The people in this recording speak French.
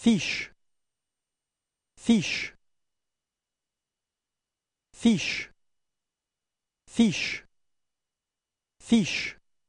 fiche fiche fiche fiche fiche